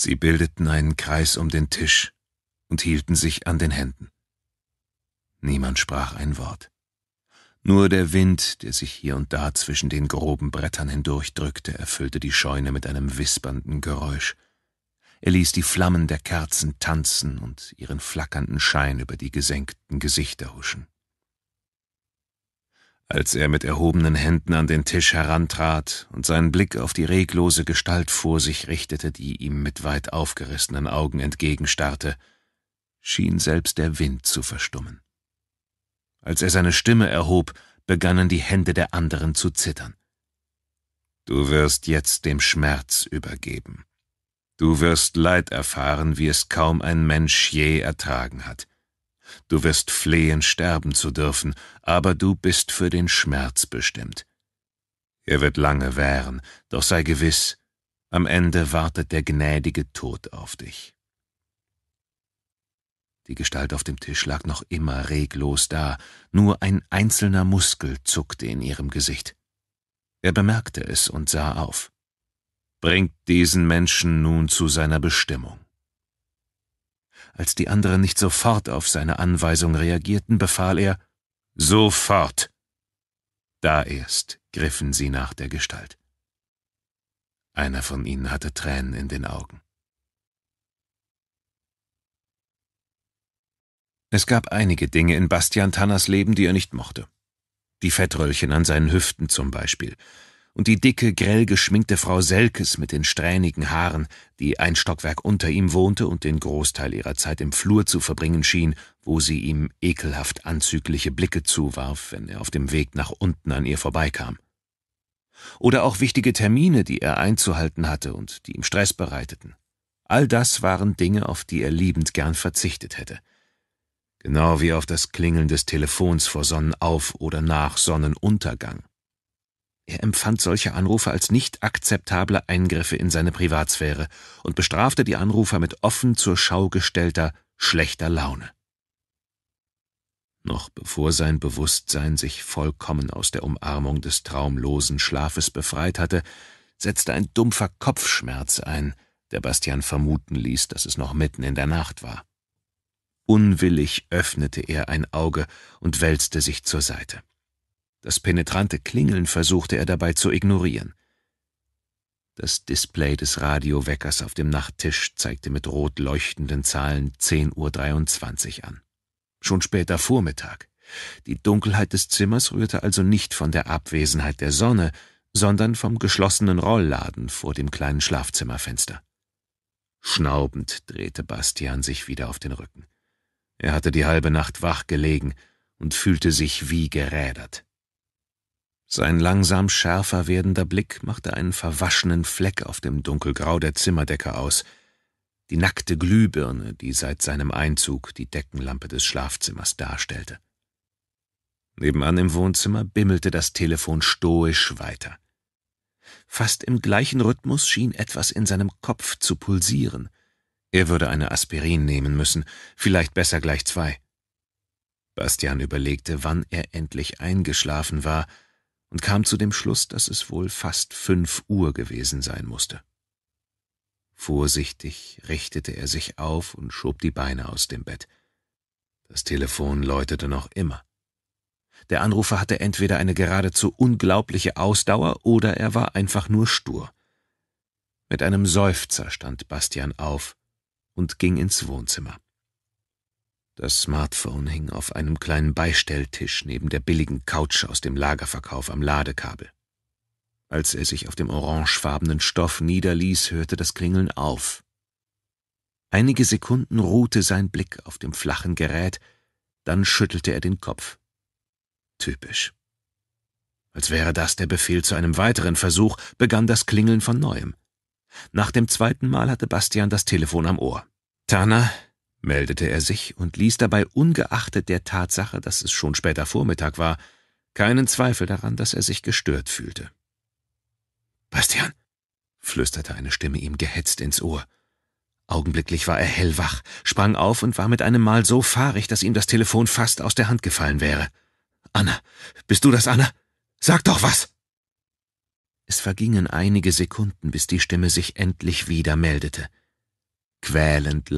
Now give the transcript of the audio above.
Sie bildeten einen Kreis um den Tisch und hielten sich an den Händen. Niemand sprach ein Wort. Nur der Wind, der sich hier und da zwischen den groben Brettern hindurchdrückte, erfüllte die Scheune mit einem wispernden Geräusch. Er ließ die Flammen der Kerzen tanzen und ihren flackernden Schein über die gesenkten Gesichter huschen. Als er mit erhobenen Händen an den Tisch herantrat und seinen Blick auf die reglose Gestalt vor sich richtete, die ihm mit weit aufgerissenen Augen entgegenstarrte, schien selbst der Wind zu verstummen. Als er seine Stimme erhob, begannen die Hände der anderen zu zittern. Du wirst jetzt dem Schmerz übergeben. Du wirst Leid erfahren, wie es kaum ein Mensch je ertragen hat du wirst flehen, sterben zu dürfen, aber du bist für den Schmerz bestimmt. Er wird lange währen, doch sei gewiss, am Ende wartet der gnädige Tod auf dich. Die Gestalt auf dem Tisch lag noch immer reglos da, nur ein einzelner Muskel zuckte in ihrem Gesicht. Er bemerkte es und sah auf. Bringt diesen Menschen nun zu seiner Bestimmung. Als die anderen nicht sofort auf seine Anweisung reagierten, befahl er Sofort. Da erst griffen sie nach der Gestalt. Einer von ihnen hatte Tränen in den Augen. Es gab einige Dinge in Bastian Tanners Leben, die er nicht mochte. Die Fettröllchen an seinen Hüften zum Beispiel und die dicke, grell geschminkte Frau Selkes mit den strähnigen Haaren, die ein Stockwerk unter ihm wohnte und den Großteil ihrer Zeit im Flur zu verbringen schien, wo sie ihm ekelhaft anzügliche Blicke zuwarf, wenn er auf dem Weg nach unten an ihr vorbeikam. Oder auch wichtige Termine, die er einzuhalten hatte und die ihm Stress bereiteten. All das waren Dinge, auf die er liebend gern verzichtet hätte. Genau wie auf das Klingeln des Telefons vor Sonnenauf oder nach Sonnenuntergang er empfand solche Anrufe als nicht akzeptable Eingriffe in seine Privatsphäre und bestrafte die Anrufer mit offen zur Schau gestellter, schlechter Laune. Noch bevor sein Bewusstsein sich vollkommen aus der Umarmung des traumlosen Schlafes befreit hatte, setzte ein dumpfer Kopfschmerz ein, der Bastian vermuten ließ, dass es noch mitten in der Nacht war. Unwillig öffnete er ein Auge und wälzte sich zur Seite. Das penetrante Klingeln versuchte er dabei zu ignorieren. Das Display des Radioweckers auf dem Nachttisch zeigte mit rot leuchtenden Zahlen 10.23 Uhr an. Schon später Vormittag. Die Dunkelheit des Zimmers rührte also nicht von der Abwesenheit der Sonne, sondern vom geschlossenen Rollladen vor dem kleinen Schlafzimmerfenster. Schnaubend drehte Bastian sich wieder auf den Rücken. Er hatte die halbe Nacht wach gelegen und fühlte sich wie gerädert. Sein langsam schärfer werdender Blick machte einen verwaschenen Fleck auf dem Dunkelgrau der Zimmerdecke aus, die nackte Glühbirne, die seit seinem Einzug die Deckenlampe des Schlafzimmers darstellte. Nebenan im Wohnzimmer bimmelte das Telefon stoisch weiter. Fast im gleichen Rhythmus schien etwas in seinem Kopf zu pulsieren. Er würde eine Aspirin nehmen müssen, vielleicht besser gleich zwei. Bastian überlegte, wann er endlich eingeschlafen war und kam zu dem Schluss, dass es wohl fast fünf Uhr gewesen sein musste. Vorsichtig richtete er sich auf und schob die Beine aus dem Bett. Das Telefon läutete noch immer. Der Anrufer hatte entweder eine geradezu unglaubliche Ausdauer oder er war einfach nur stur. Mit einem Seufzer stand Bastian auf und ging ins Wohnzimmer. Das Smartphone hing auf einem kleinen Beistelltisch neben der billigen Couch aus dem Lagerverkauf am Ladekabel. Als er sich auf dem orangefarbenen Stoff niederließ, hörte das Klingeln auf. Einige Sekunden ruhte sein Blick auf dem flachen Gerät, dann schüttelte er den Kopf. Typisch. Als wäre das der Befehl zu einem weiteren Versuch, begann das Klingeln von neuem. Nach dem zweiten Mal hatte Bastian das Telefon am Ohr. Tana, meldete er sich und ließ dabei ungeachtet der Tatsache, dass es schon später Vormittag war, keinen Zweifel daran, dass er sich gestört fühlte. Bastian, flüsterte eine Stimme ihm gehetzt ins Ohr. Augenblicklich war er hellwach, sprang auf und war mit einem Mal so fahrig, dass ihm das Telefon fast aus der Hand gefallen wäre. Anna, bist du das, Anna? Sag doch was! Es vergingen einige Sekunden, bis die Stimme sich endlich wieder meldete. Quälend lang